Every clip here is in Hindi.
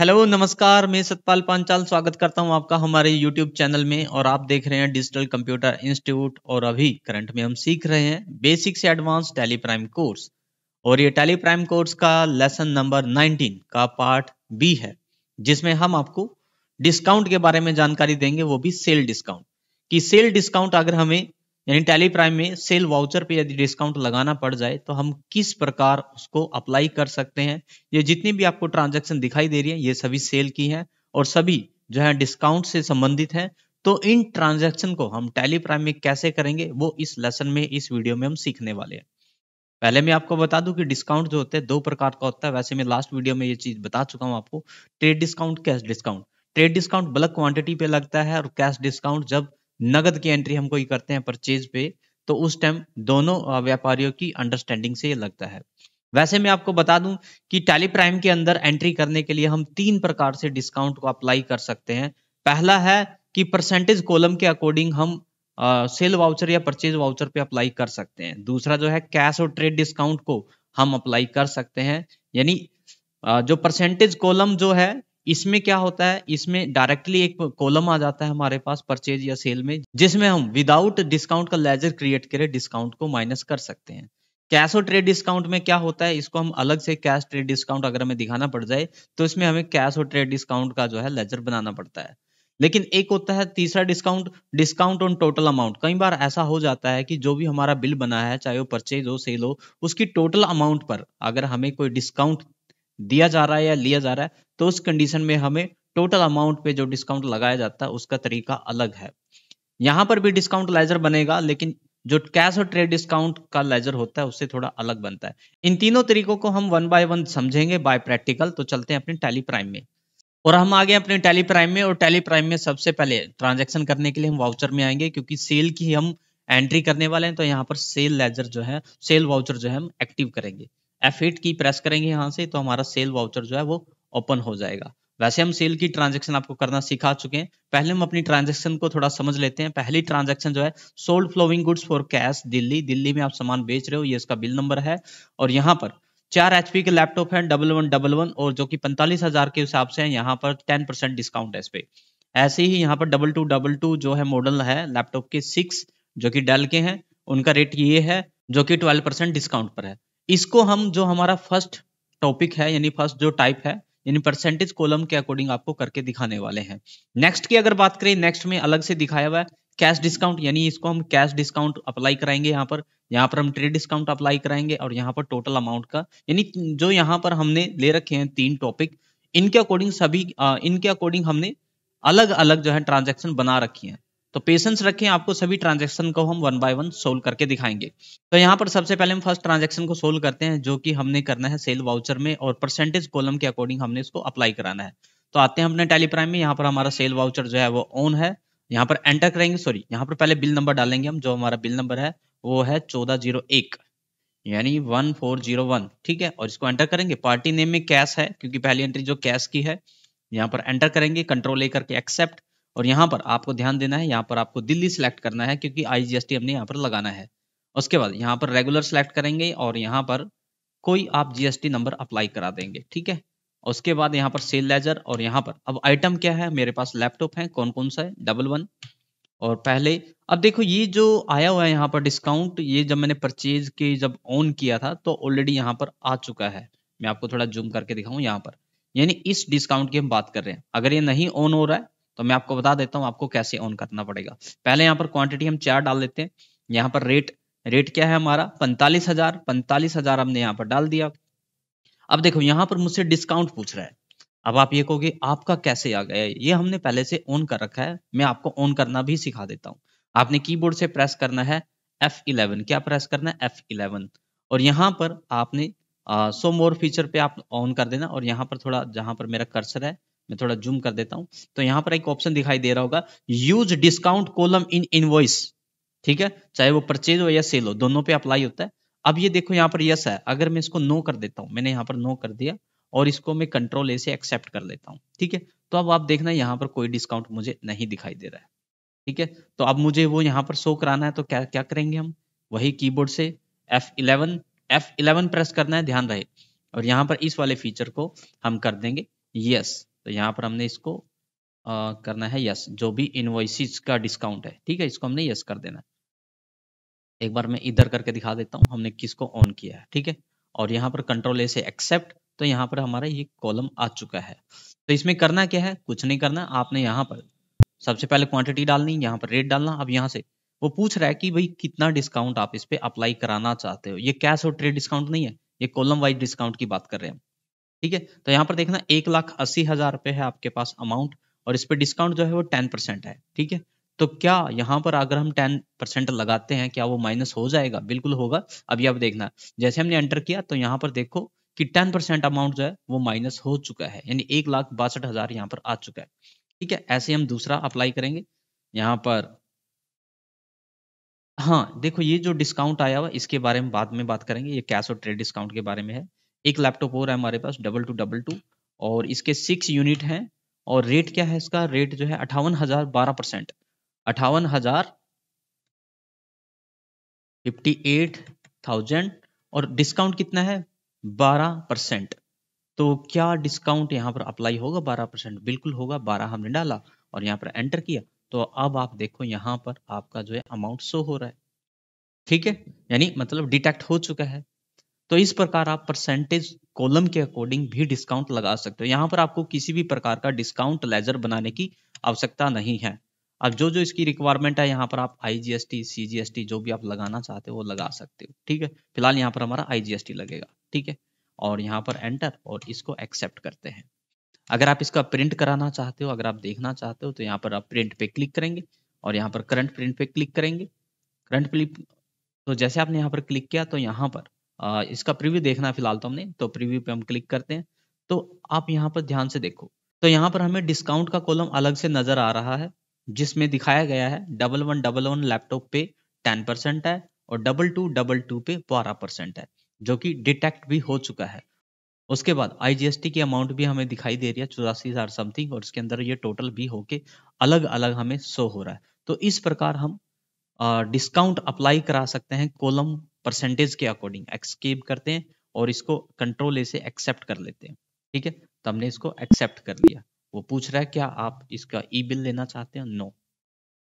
हेलो नमस्कार मैं सतपाल पांचाल स्वागत करता हूं आपका हमारे यूट्यूब चैनल में और आप देख रहे हैं डिजिटल कंप्यूटर इंस्टीट्यूट और अभी करंट में हम सीख रहे हैं बेसिक से एडवांस टेली प्राइम कोर्स और ये टेली प्राइम कोर्स का लेसन नंबर 19 का पार्ट बी है जिसमें हम आपको डिस्काउंट के बारे में जानकारी देंगे वो भी सेल डिस्काउंट कि सेल डिस्काउंट अगर हमें यानी टैली प्राइम में सेल वाउचर पे यदि डिस्काउंट लगाना पड़ जाए तो हम किस प्रकार उसको अप्लाई कर सकते हैं ये जितनी भी आपको ट्रांजेक्शन दिखाई दे रही है ये सभी सेल की है और सभी जो है डिस्काउंट से संबंधित है तो इन ट्रांजेक्शन को हम टैली प्राइम में कैसे करेंगे वो इस लेसन में इस वीडियो में हम सीखने वाले हैं पहले मैं आपको बता दूं कि डिस्काउंट जो होते हैं दो प्रकार का होता है वैसे मैं लास्ट वीडियो में ये चीज बता चुका हूं आपको trade discount cash discount trade discount bulk quantity पे लगता है और कैश डिस्काउंट जब नगद की एंट्री हम कोई करते हैं परचेज पे तो उस टाइम दोनों व्यापारियों की अंडरस्टैंडिंग से ये लगता है वैसे मैं आपको बता दूं कि टैली प्राइम के अंदर एंट्री करने के लिए हम तीन प्रकार से डिस्काउंट को अप्लाई कर सकते हैं पहला है कि परसेंटेज कॉलम के अकॉर्डिंग हम आ, सेल वाउचर या परचेज वाउचर पे अप्लाई कर सकते हैं दूसरा जो है कैश और ट्रेड डिस्काउंट को हम अप्लाई कर सकते हैं यानी जो परसेंटेज कॉलम जो है इसमें क्या होता है इसमें डायरेक्टली एक कॉलम आ जाता है हमारे पास परचेज या सेल में जिसमें हम विदाउट डिस्काउंट का लेजर क्रिएट करें डिस्काउंट को माइनस कर सकते हैं कैश और ट्रेड डिस्काउंट में क्या होता है इसको हम अलग से कैश ट्रेड डिस्काउंट अगर हमें दिखाना पड़ जाए तो इसमें हमें कैश और ट्रेड डिस्काउंट का जो है लेजर बनाना पड़ता है लेकिन एक होता है तीसरा discount discount on total amount कई बार ऐसा हो जाता है कि जो भी हमारा बिल बना है चाहे वो परचेज हो सेल हो उसकी टोटल अमाउंट पर अगर हमें कोई डिस्काउंट दिया जा रहा है या लिया जा रहा है तो उस कंडीशन में हमें टोटल अमाउंट पे जो डिस्काउंट लगाया जाता है उसका तरीका अलग है यहाँ पर भी डिस्काउंट लेजर बनेगा लेकिन जो कैश और ट्रेड डिस्काउंट का लेजर होता है उससे थोड़ा अलग बनता है इन तीनों तरीकों को हम वन बाय वन समझेंगे बाय प्रैक्टिकल तो चलते हैं अपने टैली प्राइम में और हम आगे अपने टैली प्राइम में और टैली प्राइम में सबसे पहले ट्रांजेक्शन करने के लिए हम वाउचर में आएंगे क्योंकि सेल की हम एंट्री करने वाले हैं तो यहाँ पर सेल लेजर जो है सेल वाउचर जो है हम एक्टिव करेंगे F8 की प्रेस करेंगे यहाँ से तो हमारा सेल वाउचर जो है वो ओपन हो जाएगा वैसे हम सेल की ट्रांजेक्शन आपको करना सिखा चुके हैं पहले हम अपनी ट्रांजेक्शन को थोड़ा समझ लेते हैं पहली ट्रांजेक्शन जो है sold following goods for cash Delhi Delhi में आप सामान बेच रहे हो ये इसका बिल नंबर है और यहाँ पर चार एचपी के लैपटॉप है डबल वन डबल वन और जो कि पैंतालीस हजार के हिसाब से है यहाँ पर टेन परसेंट डिस्काउंट है इस पे ऐसे ही यहाँ पर डबल टू डबल टू जो है मॉडल है लैपटॉप के सिक्स जो कि डेल के हैं उनका रेट ये है जो कि ट्वेल्व परसेंट डिस्काउंट पर है इसको हम जो हमारा फर्स्ट टॉपिक है यानी फर्स्ट जो टाइप है यानी परसेंटेज कॉलम के अकॉर्डिंग आपको करके दिखाने वाले हैं नेक्स्ट की अगर बात करें नेक्स्ट में अलग से दिखाया हुआ है कैश डिस्काउंट यानी इसको हम कैश डिस्काउंट अप्लाई कराएंगे यहाँ पर यहाँ पर हम ट्रेड डिस्काउंट अप्लाई कराएंगे और यहाँ पर टोटल अमाउंट का यानी जो यहाँ पर हमने ले रखे हैं तीन टॉपिक इनके अकॉर्डिंग सभी इनके अकॉर्डिंग हमने अलग अलग जो है ट्रांजेक्शन बना रखी है तो पेशेंस रखें आपको सभी ट्रांजेक्शन को हम वन बाय वन सोल्व करके दिखाएंगे तो यहाँ पर सबसे पहले हम फर्स्ट ट्रांजेक्शन को सोल्व करते हैं जो कि हमने करना है सेल वाउचर में और परसेंटेज कॉलम के अकॉर्डिंग हमने इसको अप्लाई कराना है तो आते हैं अपने टेलीप्राइम में यहाँ पर हमारा सेल वाउचर जो है वो ऑन है यहाँ पर एंटर करेंगे सॉरी यहाँ पर पहले बिल नंबर डालेंगे हम जो हमारा बिल नंबर है वो है चौदह जीरो एक यानी वन फोर जीरो वन ठीक है और इसको एंटर करेंगे पार्टी नेम में कैश है क्योंकि पहली एंट्री जो कैश की है यहाँ पर एंटर करेंगे कंट्रोल ए करके एक्सेप्ट और यहाँ पर आपको ध्यान देना है यहाँ पर आपको दिल्ली सेलेक्ट करना है क्योंकि आई हमने यहाँ पर लगाना है उसके बाद यहाँ पर रेगुलर सेलेक्ट करेंगे और यहाँ पर कोई आप जीएसटी नंबर अप्लाई करा देंगे ठीक है उसके बाद यहाँ पर सेल लेजर और यहाँ पर अब आइटम क्या है मेरे पास लैपटॉप है कौन कौन सा है डबल वन और पहले अब देखो ये जो आया हुआ है यहाँ पर डिस्काउंट ये जब मैंने परचेज के जब ऑन किया था तो ऑलरेडी यहाँ पर आ चुका है मैं आपको थोड़ा जूम करके दिखाऊं यहाँ पर यानी इस डिस्काउंट की हम बात कर रहे हैं अगर ये नहीं ऑन हो रहा है तो मैं आपको बता देता हूँ आपको कैसे ऑन करना पड़ेगा पहले यहाँ पर क्वांटिटी हम चार डाल देते हैं यहाँ पर रेट रेट क्या है हमारा पैंतालीस हजार पैंतालीस हजार हमने यहाँ पर डाल दिया अब देखो यहाँ पर मुझसे डिस्काउंट पूछ रहा है अब आप ये कहोगे आपका कैसे आ गया ये हमने पहले से ऑन कर रखा है मैं आपको ऑन करना भी सिखा देता हूँ आपने कीबोर्ड से प्रेस करना है एफ क्या प्रेस करना है एफ और यहाँ पर आपने सो मोर फीचर पे आप ऑन कर देना और यहाँ पर थोड़ा जहां पर मेरा कर्सर है मैं थोड़ा जूम कर देता हूं तो यहां पर एक ऑप्शन दिखाई दे रहा होगा use discount column in invoice ठीक है चाहे वो परचेज हो या सेल हो दोनों पे अप्लाई होता है अब ये देखो यहाँ पर यस है अगर मैं इसको नो कर देता हूं मैंने यहाँ पर नो कर दिया और इसको मैं कंट्रोल ए से एक्सेप्ट कर लेता हूँ ठीक है तो अब आप देखना यहाँ पर कोई डिस्काउंट मुझे नहीं दिखाई दे रहा है ठीक है तो अब मुझे वो यहाँ पर शो कराना है तो क्या क्या करेंगे हम वही कीबोर्ड से F eleven F eleven press करना है ध्यान रहे और यहाँ पर इस वाले फीचर को हम कर देंगे यस तो यहाँ पर हमने इसको आ, करना है यस जो भी इनवाइसिस का डिस्काउंट है ठीक है इसको हमने यस कर देना एक बार मैं इधर करके दिखा देता हूँ हमने किसको ऑन किया है ठीक है और यहाँ पर कंट्रोल ए से एक्सेप्ट तो यहाँ पर हमारा ये कॉलम आ चुका है तो इसमें करना क्या है कुछ नहीं करना आपने यहाँ पर सबसे पहले क्वांटिटी डालनी यहाँ पर रेट डालना अब यहाँ से वो पूछ रहा है कि भाई कितना डिस्काउंट आप इस पर अप्लाई कराना चाहते हो ये कैश और ट्रेड डिस्काउंट नहीं है ये कॉलम वाइज डिस्काउंट की बात कर रहे हैं ठीक है तो यहाँ पर देखना एक लाख अस्सी हजार रुपए है आपके पास अमाउंट और इस पर डिस्काउंट जो है वो टेन परसेंट है ठीक है तो क्या यहाँ पर अगर हम टेन परसेंट लगाते हैं क्या वो माइनस हो जाएगा बिल्कुल होगा अभी आप देखना जैसे हमने एंटर किया तो यहाँ पर देखो कि टेन परसेंट अमाउंट जो है वो माइनस हो चुका है यानी एक लाख बासठ हजार यहाँ पर आ चुका है ठीक है ऐसे हम दूसरा अप्लाई करेंगे यहाँ पर हाँ देखो ये जो डिस्काउंट आया हुआ इसके बारे में बाद में बात करेंगे ये कैश और ट्रेड डिस्काउंट के बारे में है एक लैपटॉप और है हमारे पास डबल टू डबल टू और इसके सिक्स यूनिट हैं और रेट क्या है इसका रेट जो है अठावन हजार बारह परसेंट अठावन हजार फिफ्टी एट थाउजेंड और डिस्काउंट कितना है बारह परसेंट तो क्या डिस्काउंट यहाँ पर अप्लाई होगा बारह परसेंट बिल्कुल होगा बारह हमने डाला और यहाँ पर एंटर किया तो अब आप देखो यहाँ पर आपका जो है अमाउंट शो हो रहा है ठीक है यानी मतलब डिटेक्ट हो चुका है तो इस प्रकार आप परसेंटेज कॉलम के अकॉर्डिंग भी डिस्काउंट लगा सकते हो यहाँ पर आपको किसी भी प्रकार का डिस्काउंट लेजर बनाने की आवश्यकता नहीं है अब जो जो इसकी रिक्वायरमेंट है यहाँ पर आप I G S T C G S T जो भी आप लगाना चाहते हो वो लगा सकते हो ठीक है फिलहाल यहाँ पर हमारा आई जी एस टी लगेगा ठीक है और यहाँ पर एंटर और इसको एक्सेप्ट करते हैं अगर आप इसका प्रिंट कराना चाहते हो अगर आप देखना चाहते हो तो यहाँ पर आप प्रिंट पे क्लिक करेंगे और यहाँ पर करंट प्रिंट पे क्लिक करेंगे करंट प्रिंट तो जैसे आपने यहाँ पर क्लिक किया तो यहाँ पर इसका प्रीव्यू देखना है फिलहाल तो हमने तो प्रीव्यू पे हम क्लिक करते हैं तो आप यहाँ पर ध्यान से देखो तो यहाँ पर हमें डिस्काउंट का कॉलम अलग से नजर आ रहा है जिसमें दिखाया गया है double one double one laptop पे टेन परसेंट है और डबल टू डबल टू पे बारह परसेंट है जो कि डिटेक्ट भी हो चुका है उसके बाद आईजीएसटी की अमाउंट भी हमें दिखाई दे रही है चौरासी हजार समथिंग और उसके अंदर ये टोटल भी होके अलग अलग हमें शो हो रहा है तो इस प्रकार हम डिस्काउंट अप्लाई करा सकते हैं कॉलम परसेंटेज के अकॉर्डिंग एक्सकेप करते हैं और इसको कंट्रोल ए से एक्सेप्ट कर लेते हैं ठीक है तो हमने इसको एक्सेप्ट कर लिया वो पूछ रहा है क्या आप इसका ई बिल लेना चाहते हैं नो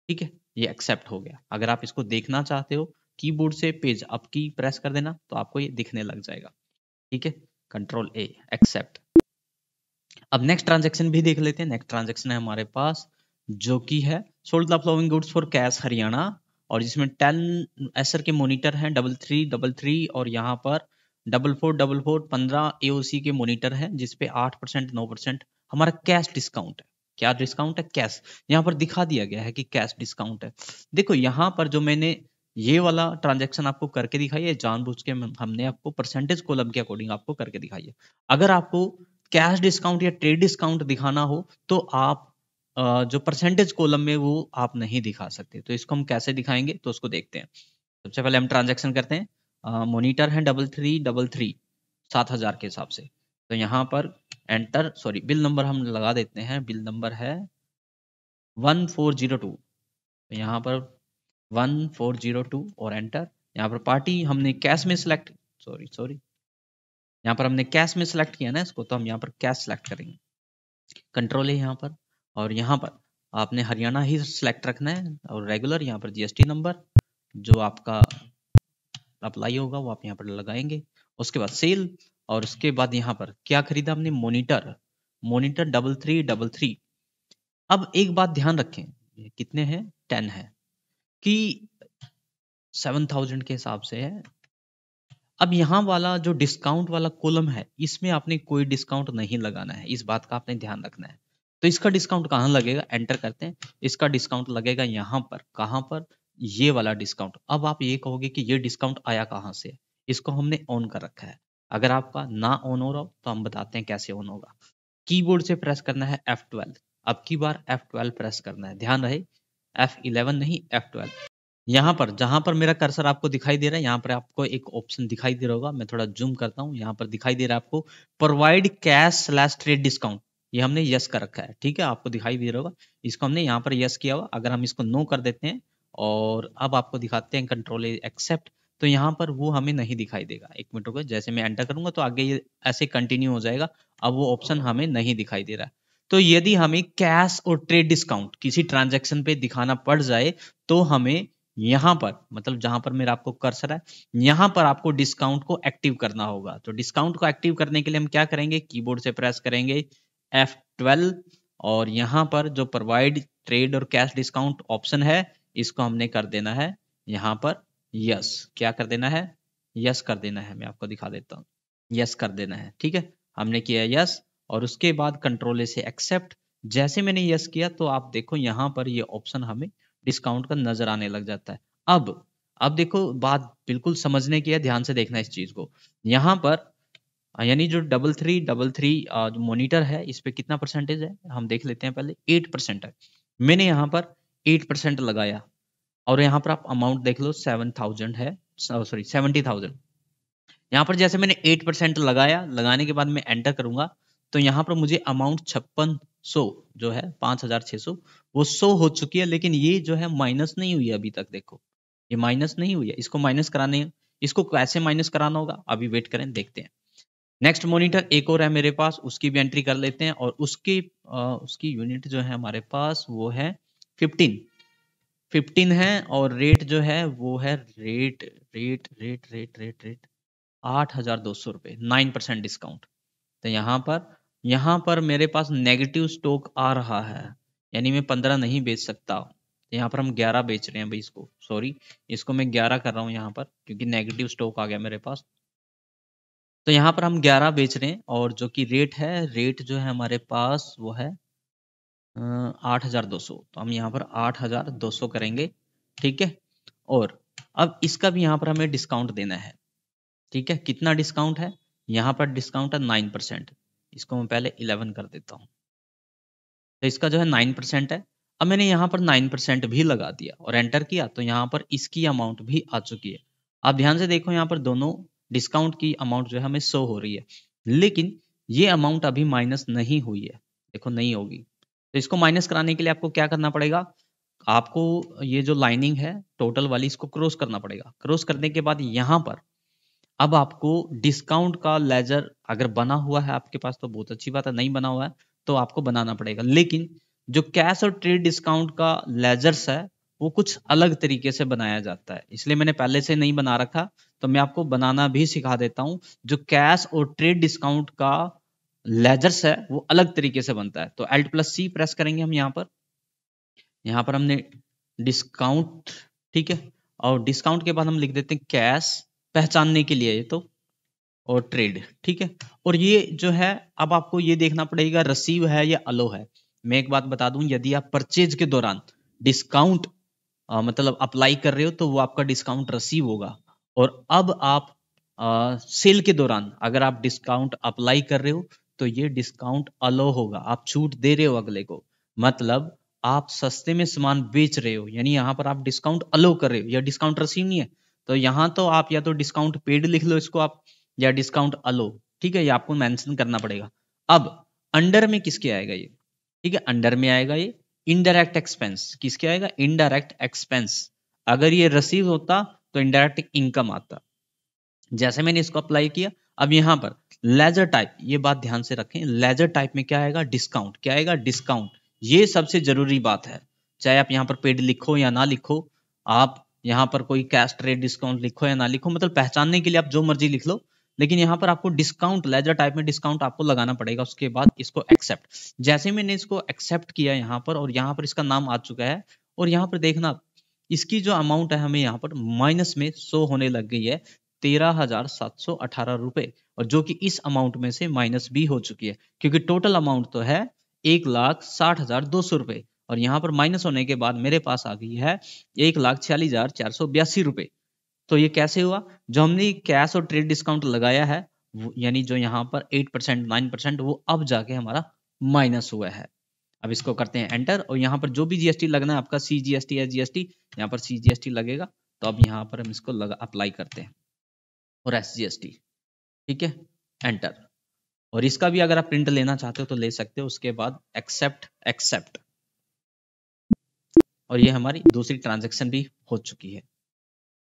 ठीक है ये एक्सेप्ट हो गया अगर आप इसको देखना चाहते हो कीबोर्ड से पेज अप की प्रेस कर देना तो आपको ये दिखने लग जाएगा ठीक है कंट्रोल ए एक्सेप्ट अब नेक्स्ट ट्रांजेक्शन भी देख लेते हैं नेक्स्ट ट्रांजेक्शन है हमारे पास जो कि है sold the following goods for cash Haryana और जिसमें टेन एसर के मोनीटर हैं डबल थ्री डबल थ्री और यहाँ पर डबल फोर डबल फोर पंद्रह ए के मोनीटर हैं जिसपे आठ परसेंट नौ परसेंट हमारा कैश डिस्काउंट है क्या डिस्काउंट है कैश यहाँ पर दिखा दिया गया है कि कैश डिस्काउंट है देखो यहाँ पर जो मैंने ये वाला ट्रांजेक्शन आपको करके दिखाई है जानबूझ के हमने आपको परसेंटेज कोलम के अकॉर्डिंग आपको करके दिखाई है अगर आपको कैश डिस्काउंट या ट्रेड डिस्काउंट दिखाना हो तो आप जो परसेंटेज कॉलम में वो आप नहीं दिखा सकते तो इसको हम कैसे दिखाएंगे तो उसको देखते हैं सबसे पहले हम ट्रांजेक्शन करते हैं मोनिटर है डबल थ्री डबल थ्री सात हज़ार के हिसाब से तो यहाँ पर एंटर सॉरी बिल नंबर हम लगा देते हैं बिल नंबर है वन फोर जीरो टू तो यहाँ पर वन फोर जीरो टू और एंटर यहाँ पर पार्टी हमने कैश में सिलेक्ट सॉरी सॉरी यहाँ पर हमने कैश में सिलेक्ट किया ना इसको तो हम यहाँ पर कैश सेलेक्ट करेंगे कंट्रोल है यहाँ पर और यहाँ पर आपने हरियाणा ही सिलेक्ट रखना है और रेगुलर यहाँ पर जीएसटी नंबर जो आपका अप्लाई होगा वो आप यहाँ पर लगाएंगे उसके बाद सेल और उसके बाद यहाँ पर क्या खरीदा हमने monitor monitor double three double three अब एक बात ध्यान रखें कितने हैं टेन है कि सेवन थाउजेंड के हिसाब से है अब यहाँ वाला जो डिस्काउंट वाला कॉलम है इसमें आपने कोई डिस्काउंट नहीं लगाना है इस बात का आपने ध्यान रखना है तो इसका डिस्काउंट कहाँ लगेगा एंटर करते हैं इसका डिस्काउंट लगेगा यहाँ पर कहाँ पर ये वाला डिस्काउंट अब आप ये कहोगे कि ये डिस्काउंट आया कहाँ से इसको हमने ऑन कर रखा है अगर आपका ना ऑन हो रहा हो तो हम बताते हैं कैसे ऑन होगा कीबोर्ड से प्रेस करना है F12 अब की बार F12 प्रेस करना है ध्यान रहे F11 नहीं F12 यहाँ पर जहां पर मेरा कर्सर आपको दिखाई दे रहा है यहाँ पर आपको एक ऑप्शन दिखाई दे रहा होगा मैं थोड़ा जूम करता हूँ यहाँ पर दिखाई दे रहा है आपको provide cash slash trade discount ये हमने यस कर रखा है ठीक है आपको दिखाई दे रहा होगा इसको हमने यहाँ पर यस किया हुआ अगर हम इसको नो कर देते हैं और अब आपको दिखाते हैं कंट्रोल एक्सेप्ट तो यहाँ पर वो हमें नहीं दिखाई देगा एक मिनट रुको जैसे मैं एंटर करूंगा तो आगे ये ऐसे कंटिन्यू हो जाएगा अब वो ऑप्शन हमें नहीं दिखाई दे रहा है तो यदि हमें कैश और ट्रेड डिस्काउंट किसी ट्रांजेक्शन पे दिखाना पड़ जाए तो हमें यहाँ पर मतलब जहां पर मेरा आपको कर्सर है यहाँ पर आपको डिस्काउंट को एक्टिव करना होगा तो डिस्काउंट को एक्टिव करने के लिए हम क्या करेंगे कीबोर्ड से प्रेस करेंगे एफ और यहाँ पर जो प्रोवाइड ट्रेड और कैश डिस्काउंट ऑप्शन है इसको हमने कर देना है यहाँ पर यस क्या कर देना है यस कर देना है मैं आपको दिखा देता हूँ यस कर देना है ठीक है हमने किया यस और उसके बाद कंट्रोल से एक्सेप्ट जैसे मैंने यस किया तो आप देखो यहाँ पर ये ऑप्शन हमें डिस्काउंट का नजर आने लग जाता है अब अब देखो बात बिल्कुल समझने की है ध्यान से देखना इस चीज को यहाँ पर यानी जो डबल थ्री डबल थ्री जो मोनिटर है इस पर कितना परसेंटेज है हम देख लेते हैं पहले एट परसेंट है मैंने यहाँ पर एट परसेंट लगाया और यहाँ पर आप अमाउंट देख लो सेवन थाउजेंड है सॉरी सेवेंटी थाउजेंड यहाँ पर जैसे मैंने एट परसेंट लगाया लगाने के बाद मैं एंटर करूंगा तो यहाँ पर मुझे अमाउंट छप्पन सौ जो है पांच हजार छह सौ वो सौ हो चुकी है लेकिन ये जो है माइनस नहीं हुई है अभी तक देखो ये माइनस नहीं हुई है इसको माइनस कराने इसको कैसे माइनस कराना होगा अभी वेट करें देखते हैं नेक्स्ट मॉनिटर एक और है मेरे पास उसकी भी एंट्री कर लेते हैं और उसकी आ, उसकी यूनिट जो है हमारे पास वो है फिफ्टीन फिफ्टीन है और रेट जो है वो है rate rate rate rate rate rate आठ हजार दो सौ रुपये नाइन परसेंट डिस्काउंट तो यहाँ पर यहाँ पर मेरे पास नेगेटिव स्टॉक आ रहा है यानी मैं पंद्रह नहीं बेच सकता तो यहाँ पर हम ग्यारह बेच रहे हैं भाई इसको सॉरी इसको मैं ग्यारह कर रहा हूँ यहाँ पर क्योंकि नेगेटिव स्टॉक आ गया मेरे पास तो यहाँ पर हम 11 बेच रहे हैं और जो कि रेट है रेट जो है हमारे पास वो है आठ हजार दो सौ तो हम यहाँ पर आठ हजार दो सौ करेंगे ठीक है और अब इसका भी यहाँ पर हमें डिस्काउंट देना है ठीक है कितना डिस्काउंट है यहाँ पर डिस्काउंट है नाइन परसेंट इसको मैं पहले इलेवन कर देता हूँ तो इसका जो है नाइन परसेंट है अब मैंने यहाँ पर नाइन परसेंट भी लगा दिया और एंटर किया तो यहाँ पर इसकी अमाउंट भी आ चुकी है आप ध्यान से देखो यहाँ पर दोनों डिस्काउंट की अमाउंट जो है हमें शो हो रही है लेकिन ये अमाउंट अभी माइनस नहीं हुई है देखो नहीं होगी तो इसको माइनस कराने के लिए आपको क्या करना पड़ेगा आपको ये जो लाइनिंग है टोटल वाली इसको क्रॉस करना पड़ेगा क्रॉस करने के बाद यहाँ पर अब आपको डिस्काउंट का लेजर अगर बना हुआ है आपके पास तो बहुत अच्छी बात है नहीं बना हुआ है तो आपको बनाना पड़ेगा लेकिन जो कैश और ट्रेड डिस्काउंट का लेजर्स है वो कुछ अलग तरीके से बनाया जाता है इसलिए मैंने पहले से नहीं बना रखा तो मैं आपको बनाना भी सिखा देता हूं जो कैश और ट्रेड डिस्काउंट का लेजर्स है वो अलग तरीके से बनता है तो एल्ट प्लस सी प्रेस करेंगे हम यहाँ पर यहाँ पर हमने डिस्काउंट ठीक है और डिस्काउंट के बाद हम लिख देते हैं कैश पहचानने के लिए ये तो और ट्रेड ठीक है और ये जो है अब आपको ये देखना पड़ेगा रसीव है या अलो है मैं एक बात बता दूं यदि आप परचेज के दौरान डिस्काउंट आ, मतलब अप्लाई कर रहे हो तो वो आपका डिस्काउंट रिसीव होगा और अब आप आ, सेल के दौरान अगर आप डिस्काउंट अप्लाई कर रहे हो तो ये डिस्काउंट अलो होगा आप छूट दे रहे हो अगले को मतलब आप सस्ते में सामान बेच रहे हो यानी यहाँ पर आप डिस्काउंट अलो कर रहे हो या डिस्काउंट रिसीव नहीं है तो यहाँ तो आप या तो डिस्काउंट पेड लिख लो इसको आप या डिस्काउंट अलो ठीक है ये आपको मेंशन करना पड़ेगा अब अंडर में किसके आएगा ये ठीक है अंडर में आएगा ये इनडायरेक्ट एक्सपेंस किसके आएगा इनडायरेक्ट एक्सपेंस अगर ये रसीव होता तो इनडायरेक्ट इनकम आता जैसे मैंने इसको अप्लाई किया अब यहां पर लेजर टाइप ये बात ध्यान से रखें लेजर टाइप में क्या आएगा डिस्काउंट क्या आएगा डिस्काउंट ये सबसे जरूरी बात है चाहे आप यहाँ पर पेड लिखो या ना लिखो आप यहाँ पर कोई कैश ट्रेड डिस्काउंट लिखो या ना लिखो मतलब पहचानने के लिए आप जो मर्जी लिख लो लेकिन यहाँ पर आपको डिस्काउंट लेजर टाइप में डिस्काउंट आपको लगाना पड़ेगा उसके बाद इसको एक्सेप्ट जैसे मैंने इसको एक्सेप्ट किया यहाँ पर और यहाँ पर इसका नाम आ चुका है और यहाँ पर देखना इसकी जो अमाउंट है हमें यहाँ पर माइनस में शो होने लग गई है तेरह हजार सात सौ अठारह रुपए और जो कि इस अमाउंट में से माइनस भी हो चुकी है क्योंकि टोटल अमाउंट तो है एक लाख साठ हजार दो सौ रुपए और यहाँ पर माइनस होने के बाद मेरे पास आ गई है एक लाख छियालीस हजार चार सौ बयासी रुपए तो ये कैसे हुआ जो हमने कैश और ट्रेड डिस्काउंट लगाया है यानी जो यहाँ पर एट परसेंट नाइन परसेंट वो अब जाके हमारा माइनस हुआ है अब इसको करते हैं एंटर और यहाँ पर जो भी जीएसटी लगना है आपका सी जी एस टी या जीएसटी यहाँ पर सी जी एस टी लगेगा तो अब यहाँ पर हम इसको लगा अप्लाई करते हैं और एस जी एस टी ठीक है एंटर और इसका भी अगर आप प्रिंट लेना चाहते हो तो ले सकते हो उसके बाद एक्सेप्ट एक्सेप्ट और ये हमारी दूसरी ट्रांजेक्शन भी हो चुकी है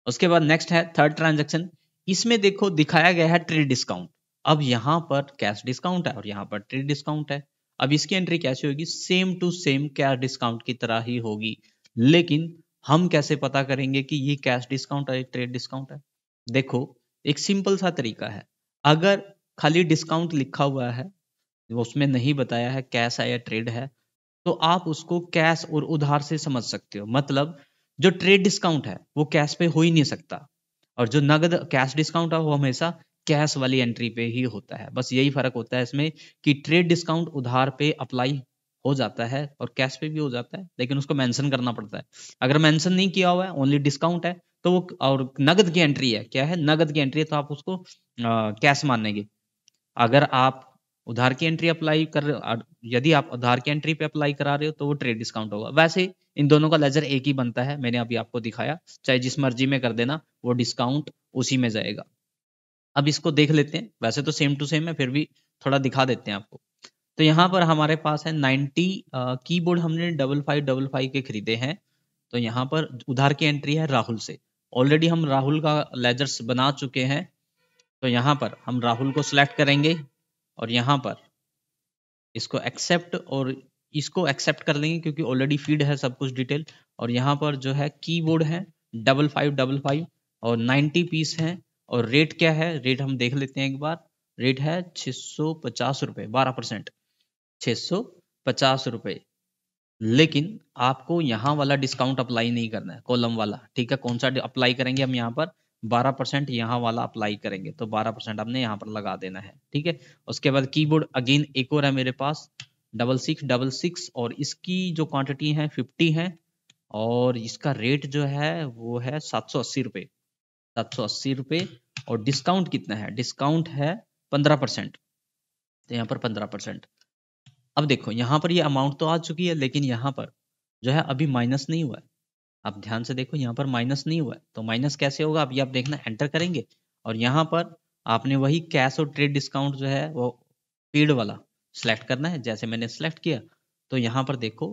उसके बाद नेक्स्ट है थर्ड ट्रांजेक्शन इसमें देखो दिखाया गया है ट्रेड डिस्काउंट अब यहाँ पर कैश डिस्काउंट है और यहाँ पर ट्रेड डिस्काउंट है अब इसकी एंट्री कैसे होगी same to same cash discount की तरह ही होगी लेकिन हम कैसे पता करेंगे कि ये कैश डिस्काउंट है ट्रेड डिस्काउंट है देखो एक सिंपल सा तरीका है अगर खाली डिस्काउंट लिखा हुआ है उसमें नहीं बताया है कैश है या ट्रेड है तो आप उसको कैश और उधार से समझ सकते हो मतलब जो ट्रेड डिस्काउंट है वो कैश पे हो ही नहीं सकता और जो नगद कैश डिस्काउंट है वो हमेशा कैश वाली एंट्री पे ही होता है बस यही फर्क होता है इसमें कि ट्रेड डिस्काउंट उधार पे अप्लाई हो जाता है और कैश पे भी हो जाता है लेकिन उसको मेंशन करना पड़ता है अगर मेंशन नहीं किया हुआ है ओनली डिस्काउंट है तो वो और नगद की एंट्री है क्या है नगद की एंट्री है तो आप उसको कैश मानेंगे अगर आप उधार की एंट्री अप्लाई कर यदि आप उधार की एंट्री पे अप्लाई करा रहे हो तो वो ट्रेड डिस्काउंट होगा वैसे इन दोनों का लेजर एक ही बनता है मैंने अभी आपको दिखाया चाहे जिस मर्जी में कर देना वो डिस्काउंट उसी में जाएगा अब इसको देख लेते हैं वैसे तो सेम टू सेम है फिर भी थोड़ा दिखा देते हैं आपको तो यहाँ पर हमारे पास है नाइनटी की हमने डबल फाइव डबल फाइव के खरीदे हैं तो यहाँ पर उधार की एंट्री है राहुल से ऑलरेडी हम राहुल का लेजर्स बना चुके हैं तो यहाँ पर हम राहुल को सिलेक्ट करेंगे और यहाँ पर इसको एक्सेप्ट और इसको एक्सेप्ट कर लेंगे क्योंकि ऑलरेडी फीड है सब कुछ डिटेल और यहाँ पर जो है कीबोर्ड है डबल फाइव डबल फाइव और नाइन्टी पीस है और रेट क्या है रेट हम देख लेते हैं एक बार रेट है छः सौ पचास रुपये बारह परसेंट छः सौ पचास रुपये लेकिन आपको यहाँ वाला डिस्काउंट अप्लाई नहीं करना है कॉलम वाला ठीक है कौन सा अप्लाई करेंगे हम यहाँ पर बारह परसेंट यहाँ वाला अप्लाई करेंगे तो बारह परसेंट आपने यहाँ पर लगा देना है ठीक है उसके बाद कीबोर्ड अगेन एक और है मेरे पास डबल सिक्स डबल सिक्स और इसकी जो क्वांटिटी है फिफ्टी है और इसका रेट जो है वो है सात सौ अस्सी रुपये सात सौ अस्सी रुपये और डिस्काउंट कितना है डिस्काउंट है पंद्रह परसेंट तो यहाँ पर पंद्रह परसेंट अब देखो यहाँ पर ये यह अमाउंट तो आ चुकी है लेकिन यहाँ पर जो है अभी माइनस नहीं हुआ है आप ध्यान से देखो यहाँ पर माइनस नहीं हुआ है तो माइनस कैसे होगा अभी आप देखना एंटर करेंगे और यहाँ पर आपने वही कैश और ट्रेड डिस्काउंट जो है वो पेड वाला सेलेक्ट करना है जैसे मैंने सेलेक्ट किया तो यहाँ पर देखो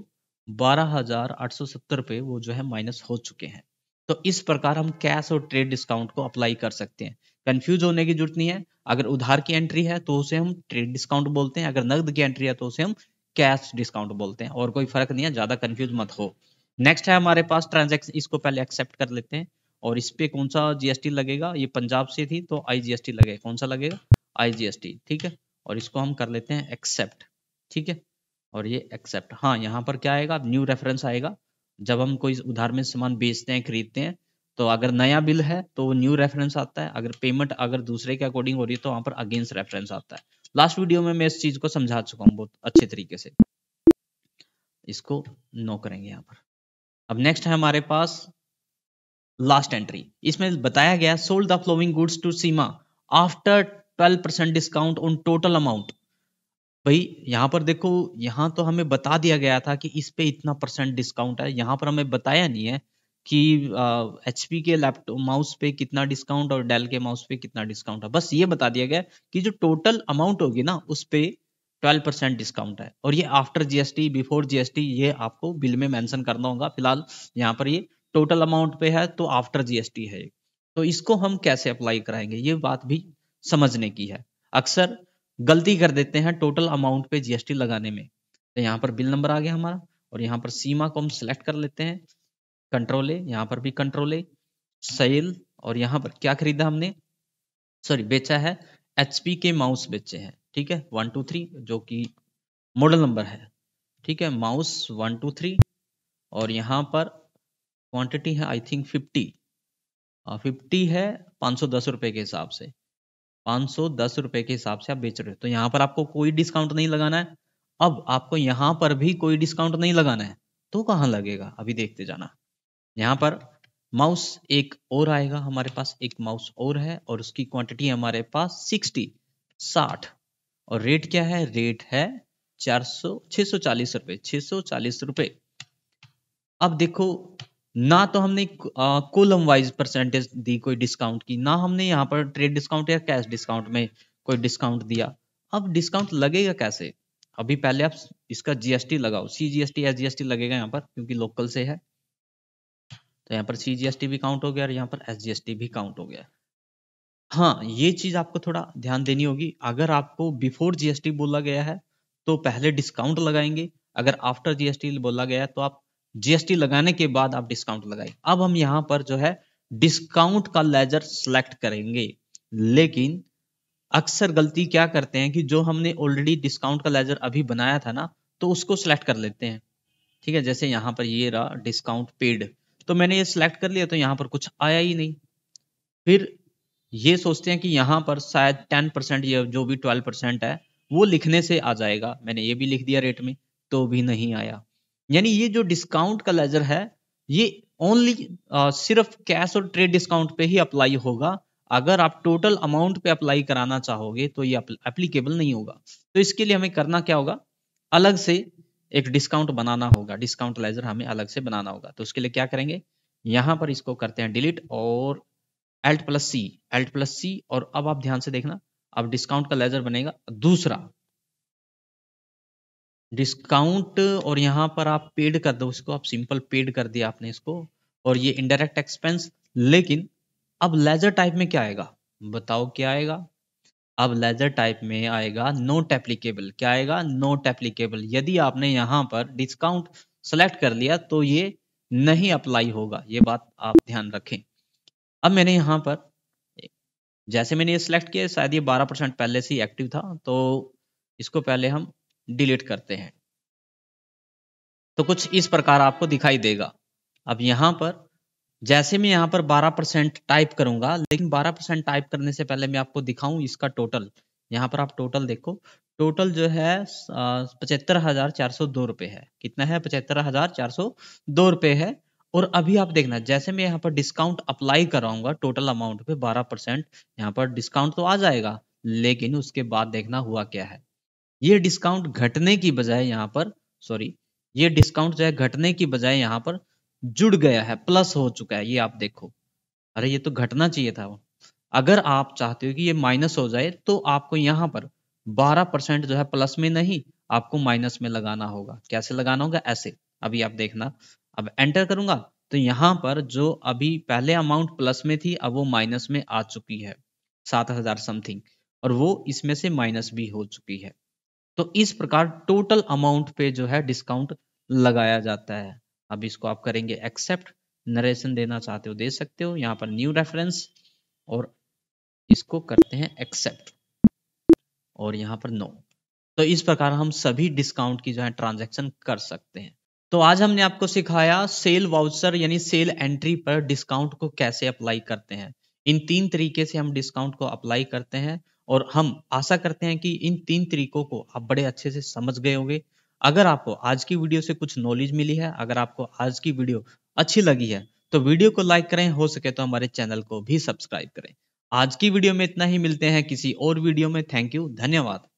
बारह हजार आठ सौ सत्तर रुपये वो जो है माइनस हो चुके हैं तो इस प्रकार हम कैश और ट्रेड डिस्काउंट को अप्लाई कर सकते हैं कंफ्यूज होने की जरूरत नहीं है अगर उधार की एंट्री है तो उसे हम ट्रेड डिस्काउंट बोलते हैं अगर नकद की एंट्री है तो उसे हम कैश डिस्काउंट बोलते हैं और कोई फर्क नहीं है ज्यादा कंफ्यूज मत हो नेक्स्ट है हमारे पास ट्रांजेक्शन इसको पहले एक्सेप्ट कर लेते हैं और इस पे कौन सा जीएसटी लगेगा ये पंजाब से थी तो आईजीएसटी लगेगा कौन सा लगेगा आईजीएसटी ठीक है और इसको हम कर लेते हैं एक्सेप्ट ठीक है और ये एक्सेप्ट हाँ यहाँ पर क्या आएगा न्यू रेफरेंस आएगा जब हम कोई उधार में सामान बेचते हैं खरीदते हैं तो अगर नया बिल है तो वो न्यू रेफरेंस आता है अगर पेमेंट अगर दूसरे के अकॉर्डिंग हो रही है तो वहां पर अगेंस्ट रेफरेंस आता है लास्ट वीडियो में मैं इस चीज को समझा चुका हूँ बहुत अच्छे तरीके से इसको नो करेंगे यहाँ पर अब नेक्स्ट है हमारे पास लास्ट एंट्री इसमें बताया गया sold the following goods to Seema after 12 percent discount on total amount भाई यहाँ पर देखो यहाँ तो हमें बता दिया गया था कि इस पे इतना परसेंट डिस्काउंट है यहाँ पर हमें बताया नहीं है कि एच uh, के लैपटॉप माउस पे कितना डिस्काउंट और डेल के माउस पे कितना डिस्काउंट है बस ये बता दिया गया कि जो टोटल अमाउंट होगी ना उस पे ट्वेल्व परसेंट डिस्काउंट है और ये आफ्टर जीएसटी बिफोर जीएसटी ये आपको बिल में मेंशन करना होगा फिलहाल यहाँ पर ये टोटल अमाउंट पे है तो आफ्टर जीएसटी है तो इसको हम कैसे अप्लाई कराएंगे ये बात भी समझने की है अक्सर गलती कर देते हैं टोटल अमाउंट पे जीएसटी लगाने में तो यहाँ पर बिल नंबर आ गया हमारा और यहाँ पर सीमा को हम सिलेक्ट कर लेते हैं कंट्रोल ए यहाँ पर भी कंट्रोल ए सेल और यहाँ पर क्या खरीदा हमने सॉरी बेचा है एचपी के माउस बेचे हैं ठीक है वन टू थ्री जो कि मॉडल नंबर है ठीक है माउस वन टू थ्री और यहाँ पर क्वांटिटी है आई थिंक फिफ्टी फिफ्टी है पाँच सौ दस रुपये के हिसाब से पाँच सौ दस रुपये के हिसाब से आप बेच रहे हो तो यहाँ पर आपको कोई डिस्काउंट नहीं लगाना है अब आपको यहाँ पर भी कोई डिस्काउंट नहीं लगाना है तो कहाँ लगेगा अभी देखते जाना यहाँ पर माउस एक और आएगा हमारे पास एक माउस और है और उसकी क्वांटिटी हमारे पास सिक्सटी साठ और रेट क्या है रेट है चार सौ छह सौ चालीस रुपए छह चालीस रुपए अब देखो ना तो हमने कोलम वाइज परसेंटेज दी कोई डिस्काउंट की ना हमने यहाँ पर ट्रेड डिस्काउंट या कैश डिस्काउंट में कोई डिस्काउंट दिया अब डिस्काउंट लगेगा कैसे अभी पहले आप इसका जीएसटी लगाओ सी जीएसटी एस जीएसटी लगेगा यहाँ पर क्योंकि लोकल से है तो यहाँ पर सी जीएसटी भी काउंट हो गया और यहाँ पर एस भी काउंट हो गया हाँ, ये चीज़ आपको थोड़ा ध्यान देनी होगी। अगर आपको बिफ़ोर जीएसटी बोला गया है, तो पहले डिस्काउंट लगाएंगे अगर आफ्टर जीएसटी बोला गया है, तो आप जीएसटी लगाने के बाद आप डिस्काउंट लगाए अब हम यहाँ पर जो है डिस्काउंट का लेज़र सिलेक्ट करेंगे। लेकिन अक्सर गलती क्या करते हैं कि जो हमने ऑलरेडी डिस्काउंट का लेज़र अभी बनाया था ना, तो उसको सिलेक्ट कर लेते हैं। ठीक है, जैसे यहाँ पर ये रहा डिस्काउंट पेड। तो मैंने ये सिलेक्ट कर लिया, तो यहाँ पर कुछ आया ही नहीं। फिर ये सोचते हैं कि यहाँ पर शायद टेन परसेंट या जो भी ट्वेल्व परसेंट है वो लिखने से आ जाएगा मैंने ये भी लिख दिया रेट में तो भी नहीं आया यानी ये जो डिस्काउंट का लेजर है ये ओनली सिर्फ कैश और ट्रेड डिस्काउंट पे ही अप्लाई होगा अगर आप टोटल अमाउंट पे अप्लाई कराना चाहोगे तो ये एप्लीकेबल नहीं होगा तो इसके लिए हमें करना क्या होगा अलग से एक डिस्काउंट बनाना होगा डिस्काउंट लेजर हमें अलग से बनाना होगा तो उसके लिए क्या करेंगे यहां पर इसको करते हैं डिलीट और alt plus C alt plus C और अब आप ध्यान से देखना अब डिस्काउंट का लेजर बनेगा दूसरा डिस्काउंट और यहां पर आप पेड कर दो इसको आप सिंपल पेड कर दिया आपने इसको और ये इनडायरेक्ट एक्सपेंस लेकिन अब लेजर टाइप में क्या आएगा बताओ क्या आएगा अब लेजर टाइप में आएगा नोट एप्लीकेबल क्या आएगा नोट एप्लीकेबल यदि आपने यहां पर डिस्काउंट सेलेक्ट कर लिया तो ये नहीं अप्लाई होगा ये बात आप ध्यान रखें अब मैंने यहाँ पर जैसे मैंने ये सिलेक्ट किया शायद ये बारह परसेंट पहले से ही एक्टिव था तो इसको पहले हम डिलीट करते हैं तो कुछ इस प्रकार आपको दिखाई देगा अब यहाँ पर जैसे मैं यहाँ पर 12 परसेंट टाइप करूंगा लेकिन 12 परसेंट टाइप करने से पहले मैं आपको दिखाऊं इसका टोटल यहाँ पर आप टोटल देखो टोटल जो है पचहत्तर हजार चार सौ दो रुपये है कितना है पचहत्तर हजार चार सौ दो रुपये है और अभी आप देखना जैसे मैं यहाँ पर डिस्काउंट अप्लाई कराऊंगा टोटल अमाउंट पे 12 परसेंट यहाँ पर डिस्काउंट तो आ जाएगा लेकिन उसके बाद देखना हुआ क्या है ये डिस्काउंट घटने की बजाय यहाँ पर सॉरी ये डिस्काउंट जो है घटने की बजाय यहाँ पर जुड़ गया है प्लस हो चुका है ये आप देखो अरे ये तो घटना चाहिए था अगर आप चाहते हो कि ये माइनस हो जाए तो आपको यहाँ पर 12 परसेंट जो है प्लस में नहीं आपको माइनस में लगाना होगा कैसे लगाना होगा ऐसे अभी आप देखना अब एंटर करूंगा तो यहाँ पर जो अभी पहले अमाउंट प्लस में थी अब वो माइनस में आ चुकी है सात हजार समथिंग और वो इसमें से माइनस भी हो चुकी है तो इस प्रकार टोटल अमाउंट पे जो है डिस्काउंट लगाया जाता है अब इसको आप करेंगे एक्सेप्ट नरेशन देना चाहते हो दे सकते हो यहाँ पर न्यू रेफरेंस और इसको करते हैं एक्सेप्ट और यहाँ पर नो तो इस प्रकार हम सभी डिस्काउंट की जो है ट्रांजेक्शन कर सकते हैं तो आज हमने आपको सिखाया सेल वाउचर यानी सेल एंट्री पर डिस्काउंट को कैसे अप्लाई करते हैं इन तीन तरीके से हम डिस्काउंट को अप्लाई करते हैं और हम आशा करते हैं कि इन तीन तरीकों को आप बड़े अच्छे से समझ गए होंगे अगर आपको आज की वीडियो से कुछ नॉलेज मिली है अगर आपको आज की वीडियो अच्छी लगी है तो वीडियो को लाइक करें हो सके तो हमारे चैनल को भी सब्सक्राइब करें आज की वीडियो में इतना ही मिलते हैं किसी और वीडियो में थैंक यू धन्यवाद